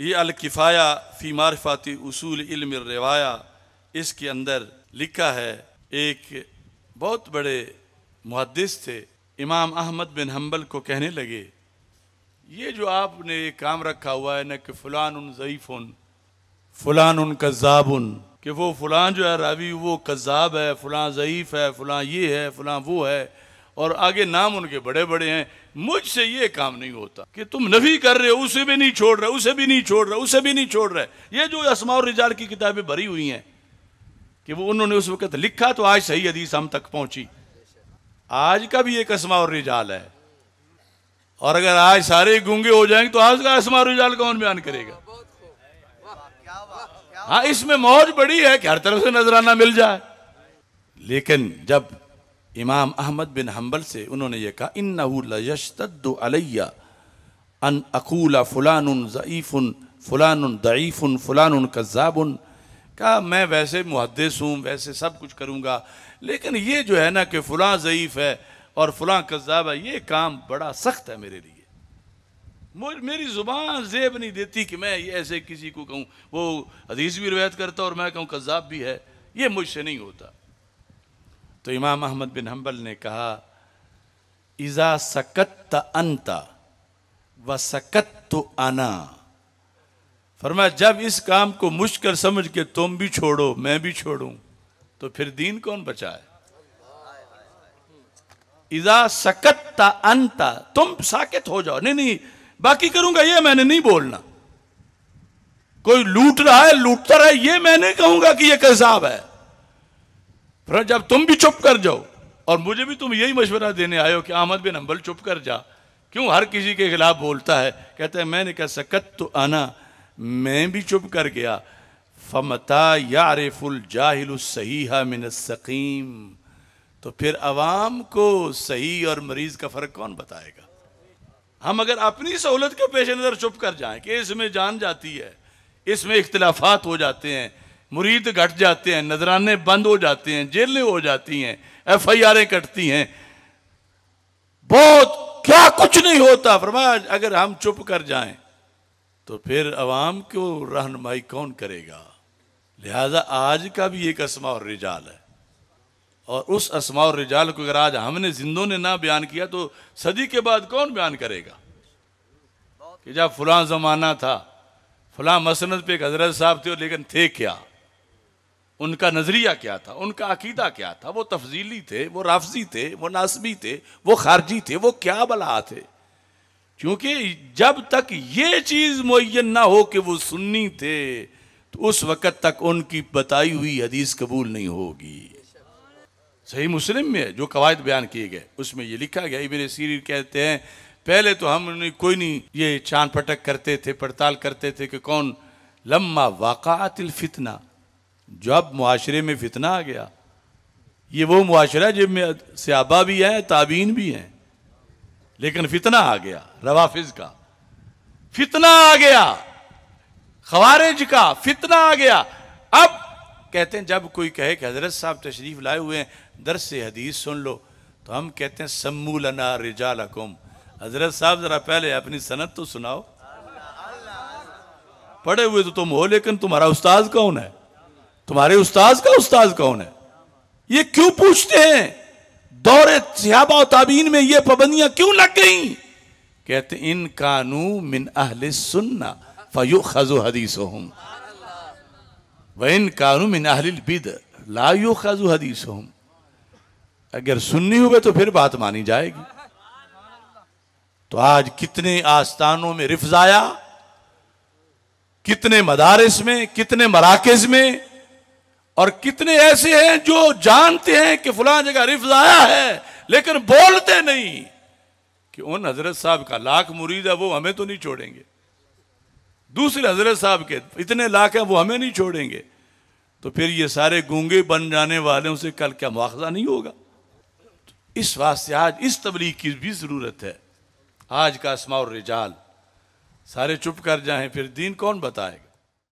ये अलकिफ़ाया फ़ी मारफाती उसूल इल्म रवाया इसके अंदर लिखा है एक बहुत बड़े मुहदस थे इमाम अहमद बिन हम्बल को कहने लगे ये जो आपने काम रखा हुआ है न कि फ़लान उन उन फ़लान उन उन कि वो फ़लाँ जो है रावी वो कज़ाब है फ़लाँ ज़यीफ़ है फ़लाँ ये है फ़लाँ वो है और आगे नाम उनके बड़े बड़े हैं मुझसे ये काम नहीं होता कि तुम नफी कर रहे हो उसे भी नहीं छोड़ रहे उसे भी नहीं छोड़ रहे उसे भी नहीं छोड़ रहे ये जो असमा रिजाल की किताबें भरी हुई हैं कि वो उन्होंने उस वक्त लिखा तो आज सही हदीस हम तक पहुंची आज का भी एक असमा और रिजाल है और अगर आज सारे गूंगे हो जाएंगे तो आज का असमा रिजाल कौन बयान करेगा हाँ इसमें मौज बड़ी है कि हर तरफ से नजराना मिल जाए लेकिन जब इमाम अहमद बिन हम्बल से उन्होंने ये कहा इन नशतदलैया अन अकूला फ़ुलान ज़ीफ़ुन फ़ुलान दईफ़ुन फ़ुलान कज़ाबुन कहा मैं वैसे मुहदस हूँ वैसे सब कुछ करूँगा लेकिन ये जो है ना कि फ़लाँ ज़यीफ़ है और फ़लाँ कज़ाब है ये काम बड़ा सख्त है मेरे लिए मेरी ज़ुबान जेब नहीं देती कि मैं ये ऐसे किसी को कहूँ वो हदीस भी रवायत करता और मैं कहूँ कज़ाब भी है ये मुझसे नहीं होता तो इमाम अहमद बिन हम्बल ने कहा इज़ा सकत अंता व सकत तो आना फरमा जब इस काम को मुश्किल समझ के तुम भी छोड़ो मैं भी छोड़ूं तो फिर दीन कौन बचाए इजा सकत अंता तुम साकेत हो जाओ नहीं नहीं बाकी करूंगा ये मैंने नहीं बोलना कोई लूट रहा है लूटता रहा है ये मैं नहीं कहूंगा कि ये कैसाब है फिर जब तुम भी चुप कर जाओ और मुझे भी तुम यही मशवरा देने आयो कि अहमद बिन अम्बल चुप कर जा क्यों हर किसी के खिलाफ बोलता है कहते हैं मैंने कहा सकत तो आना मैं भी चुप कर गया फमता यारफुल जाहिल सहीहा मिन सकीम तो फिर आवाम को सही और मरीज का फ़र्क कौन बताएगा हम अगर अपनी सहूलत के पेश नज़र चुप कर जाएं कि इसमें जान जाती है इसमें इख्तलाफात हो जाते हैं मुरीद घट जाते हैं नजराने बंद हो जाते हैं जेलें हो जाती हैं एफ आई आरें कटती हैं बहुत क्या कुछ नहीं होता फरमाया अगर हम चुप कर जाएं तो फिर अवाम को रहनमाई कौन करेगा लिहाजा आज का भी एक असमा और रिजाल है और उस असमा और रिजाल को अगर आज हमने जिंदों ने ना बयान किया तो सदी के बाद कौन बयान करेगा कि जब फुला ज़माना था फलां मसनत पे एक हजरत साहब थे लेकिन थे क्या उनका नज़रिया क्या था उनका अकीदा क्या था वो तफजीली थे वो राफजी थे वो नासबी थे वो खारजी थे वो क्या बला थे क्योंकि जब तक ये चीज़ मुन ना हो कि वो सुन्नी थे तो उस वक़्त तक उनकी बताई हुई हदीस कबूल नहीं होगी सही मुस्लिम में जो कवायद बयान किए गए उसमें ये लिखा गया मेरे सीर कहते हैं पहले तो हम कोई नहीं ये चांद पटक करते थे पड़ताल करते थे कि कौन लम्मा वाक़ातिल फितना जब मुआरे में फितना आ गया ये वो माशरा जिसमें सियाबा भी है ताबीन भी हैं लेकिन फितना आ गया रवाफिज का फितना आ गया खवारिज का फितना आ गया अब कहते हैं जब कोई कहे कि हजरत साहब तशरीफ लाए हुए हैं दर से हदीस सुन लो तो हम कहते हैं सम्मू लना रिजा लकुम हजरत साहब जरा पहले अपनी सनत तो सुनाओ पढ़े हुए तो तुम हो लेकिन तुम्हारा उस्ताद कौन है तुम्हारे उस्ताज का उस्ताज कौन है ये क्यों पूछते हैं दौरे सिहाबा ताबीन में ये पाबंदियां क्यों लग गई कहते इन कानू मिन अहल सुन्ना फयु खजो हदीस हम व इन कानू मिन अहल बिद लायु खजो हदीस हम अगर हो हुए तो फिर बात मानी जाएगी तो आज कितने आस्थानों में रिफ्ज कितने मदारस में कितने मराकज में और कितने ऐसे हैं जो जानते हैं कि फला जगह रिफ्ज आया है लेकिन बोलते नहीं कि उन हजरत साहब का लाख मुरीद है वो हमें तो नहीं छोड़ेंगे दूसरे हजरत साहब के इतने लाख हैं वो हमें नहीं छोड़ेंगे तो फिर ये सारे गूंगे बन जाने वाले उसे कल क्या मुआवजा नहीं होगा इस वास्ते आज इस तबलीग की भी ज़रूरत है आज का असमा और रिजाल सारे चुप कर जाएं फिर दीन कौन बताएगा